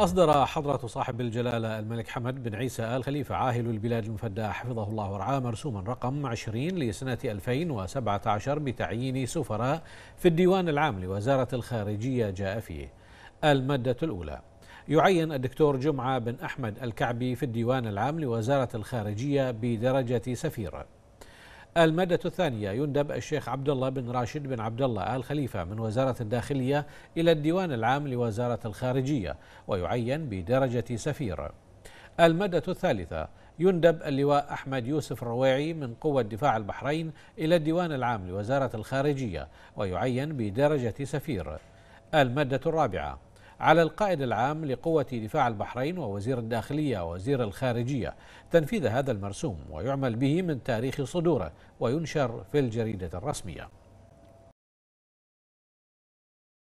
أصدر حضرة صاحب الجلالة الملك حمد بن عيسى آل خليفة عاهل البلاد المفدى حفظه الله ورعاه مرسوما رقم 20 لسنة 2017 بتعيين سفراء في الديوان العام لوزارة الخارجية جاء فيه المادة الأولى يعين الدكتور جمعة بن أحمد الكعبي في الديوان العام لوزارة الخارجية بدرجة سفير المادة الثانية يندب الشيخ عبد الله بن راشد بن عبد الله آل خليفة من وزارة الداخلية إلى الديوان العام لوزارة الخارجية ويعين بدرجة سفير المادة الثالثة يندب اللواء أحمد يوسف الرويعي من قوة دفاع البحرين إلى الديوان العام لوزارة الخارجية ويعين بدرجة سفير المادة الرابعة على القائد العام لقوة دفاع البحرين ووزير الداخلية ووزير الخارجية تنفيذ هذا المرسوم ويعمل به من تاريخ صدوره وينشر في الجريدة الرسمية